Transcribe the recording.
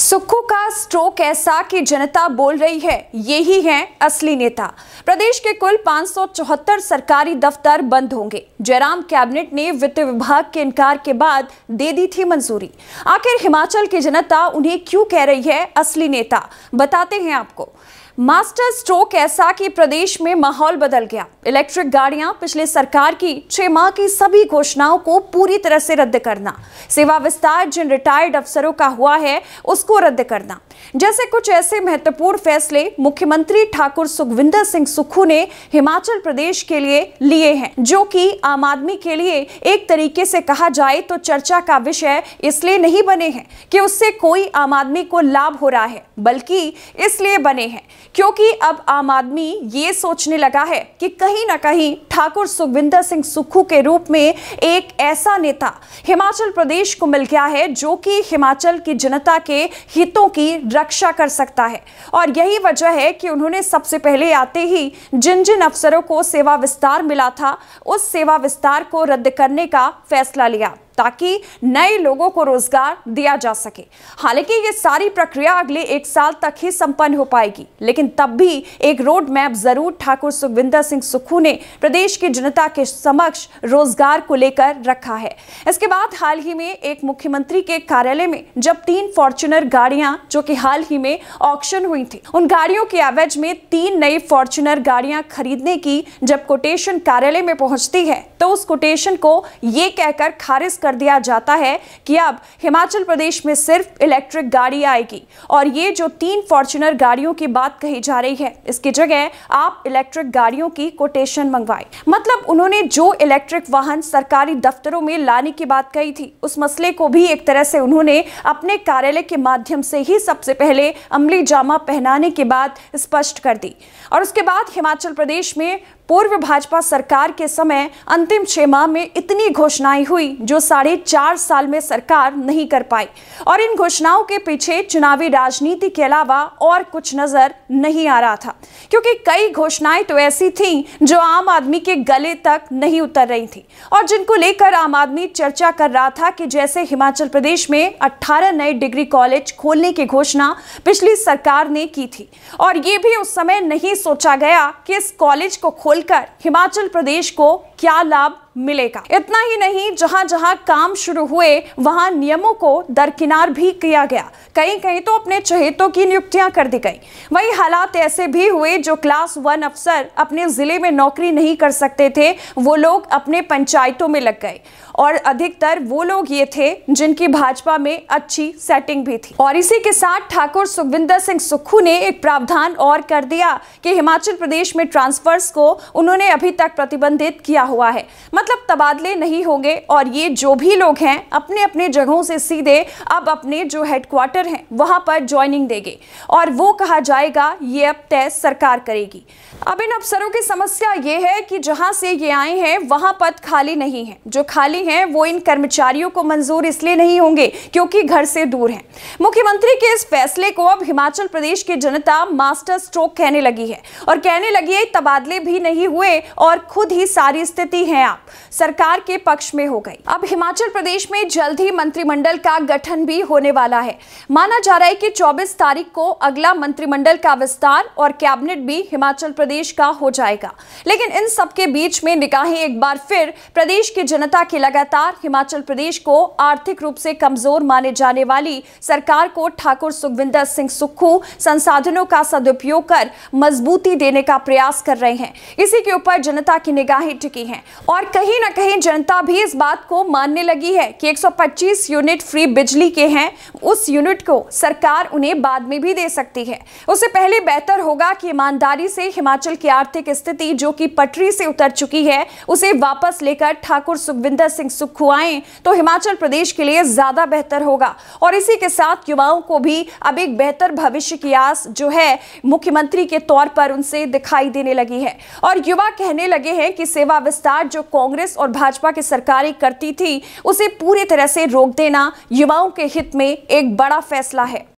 सुक्खू का स्ट्रोक ऐसा कि जनता बोल रही है यही है असली नेता प्रदेश के कुल 574 सरकारी दफ्तर बंद होंगे जयराम कैबिनेट ने वित्त विभाग के इनकार के बाद दे दी थी मंजूरी आखिर हिमाचल की जनता उन्हें क्यों कह रही है असली नेता बताते हैं आपको मास्टर स्ट्रोक ऐसा कि प्रदेश में माहौल बदल गया इलेक्ट्रिक गाड़ियां पिछले सरकार की छह माह की सभी घोषणाओं को पूरी तरह से रद्द करना सेवा विस्तार जिन रिटायर्ड अफसरों का हुआ है उसको उसको रद्द करना जैसे कुछ ऐसे महत्वपूर्ण फैसले मुख्यमंत्री ठाकुर सुखविंदर सिंह सुखू ने हिमाचल प्रदेश के लिए लिए हैं जो कि आम आदमी के लिए एक तरीके से कहा जाए तो चर्चा का विषय इसलिए नहीं बने हैं कि उससे कोई आम आदमी को लाभ हो रहा है बल्कि इसलिए बने हैं क्योंकि अब आम आदमी ये सोचने लगा है कि कहीं ना कहीं ठाकुर सुखविंदर सिंह सुखू के रूप में एक ऐसा नेता हिमाचल प्रदेश को मिल गया है जो कि हिमाचल की जनता के हितों की रक्षा कर सकता है और यही वजह है कि उन्होंने सबसे पहले आते ही जिन जिन अफसरों को सेवा विस्तार मिला था उस सेवा विस्तार को रद्द करने का फैसला लिया ताकि नए लोगों को रोजगार दिया जा सके हालांकि ये सारी प्रक्रिया अगले एक साल तक ही संपन्न हो पाएगी लेकिन तब भी एक रोड मैप जरूर ठाकुर सुखविंदर सिंह सुखू ने प्रदेश की जनता के समक्ष रोजगार को लेकर रखा है इसके बाद हाल ही में एक मुख्यमंत्री के कार्यालय में जब तीन फॉर्चुनर गाड़ियां जो कि हाल ही में ऑक्शन हुई थी उन गाड़ियों के एवेज में तीन नई फॉर्चुनर गाड़ियां खरीदने की जब कोटेशन कार्यालय में पहुंचती है तो उस कोटेशन को ये कहकर खारिज कर कर दिया जाता है कि अब हिमाचल प्रदेश में सिर्फ इलेक्ट्रिक गाड़ी आएगी और ये जो तीन फॉर्चुनर गाड़ियों की बात कही जा रही है इसकी जगह आप इलेक्ट्रिक गाड़ियों की कोटेशन मंगवाए मतलब उन्होंने जो इलेक्ट्रिक वाहन सरकारी दफ्तरों में लाने की बात कही थी उस मसले को भी एक तरह से उन्होंने अपने कार्यालय के माध्यम से ही सबसे पहले अमली जामा पहनाने के बाद स्पष्ट कर दी और उसके बाद हिमाचल प्रदेश में पूर्व भाजपा सरकार के समय अंतिम छह माह में इतनी घोषणाएं हुई जो साढ़े चार साल में सरकार नहीं कर पाई और इन घोषणाओं के पीछे चुनावी राजनीति के अलावा और कुछ नजर नहीं आ रहा था क्योंकि कई घोषणाएं तो ऐसी थी जो आम आदमी के गले तक नहीं उतर रही थी और जिनको लेकर आम आदमी चर्चा कर रहा था कि जैसे हिमाचल प्रदेश में अठारह नए डिग्री कॉलेज खोलने की घोषणा पिछली सरकार ने की थी और ये भी उस समय नहीं सोचा गया कि इस कॉलेज को खोल मिलकर हिमाचल प्रदेश को क्या लाभ मिलेगा इतना ही नहीं जहां जहां काम शुरू हुए वहां नियमों को दरकिनार भी किया गया कहीं कहीं तो अपने चहेतों की नियुक्तियां कर दी गई वही हालात ऐसे भी हुए जो क्लास वन अफसर अपने जिले में नौकरी नहीं कर सकते थे वो लोग अपने पंचायतों में लग गए और अधिकतर वो लोग ये थे जिनकी भाजपा में अच्छी सेटिंग भी थी और इसी के साथ ठाकुर सुखविंदर सिंह सुक्खू ने एक प्रावधान और कर दिया कि हिमाचल प्रदेश में ट्रांसफर्स को उन्होंने अभी तक प्रतिबंधित किया हुआ है मतलब तबादले नहीं होंगे और ये जो भी लोग हैं अपने अपने जगहों से सीधे अब अपने जो हेडक्वार्टर हैं वहाँ पर ज्वाइनिंग देंगे और वो कहा जाएगा ये अब तय सरकार करेगी अब इन अफसरों की समस्या ये है कि जहाँ से ये आए हैं वहाँ पद खाली नहीं है जो खाली हैं वो इन कर्मचारियों को मंजूर इसलिए नहीं होंगे क्योंकि घर से दूर हैं मुख्यमंत्री के इस फैसले को अब हिमाचल प्रदेश की जनता मास्टर स्ट्रोक कहने लगी है और कहने लगी है तबादले भी नहीं हुए और खुद ही सारी स्थिति है आप सरकार के पक्ष में हो गई अब हिमाचल प्रदेश में जल्द ही मंत्रिमंडल का गठन भी होने वाला है माना जा रहा है कि 24 तारीख को अगला मंत्रिमंडल का विस्तार और कैबिनेट भी हिमाचल प्रदेश का हो जाएगा लेकिन इन सबके बीच में निगाहें एक बार फिर प्रदेश की जनता के लगातार हिमाचल प्रदेश को आर्थिक रूप से कमजोर माने जाने वाली सरकार को ठाकुर सुखविंदर सिंह सुक्खू संसाधनों का सदुपयोग कर मजबूती देने का प्रयास कर रहे हैं इसी के ऊपर जनता की निगाहें टिकी हैं और कहीं ना कहीं जनता भी इस बात को मानने लगी है कि 125 यूनिट फ्री बिजली के हैं उस यूनिट को सरकार उन्हें बाद में भी दे सकती है उससे पहले बेहतर होगा कि ईमानदारी से हिमाचल की आर्थिक स्थिति जो कि पटरी से उतर चुकी है उसे वापस लेकर ठाकुर सुखविंदर सिंह सुक्खू आए तो हिमाचल प्रदेश के लिए ज़्यादा बेहतर होगा और इसी के साथ युवाओं को भी अब एक बेहतर भविष्य की आस जो है मुख्यमंत्री के तौर पर उनसे दिखाई देने लगी है और युवा कहने लगे हैं कि सेवा विस्तार जो कांग्रेस कांग्रेस और भाजपा की सरकारें करती थी उसे पूरी तरह से रोक देना युवाओं के हित में एक बड़ा फैसला है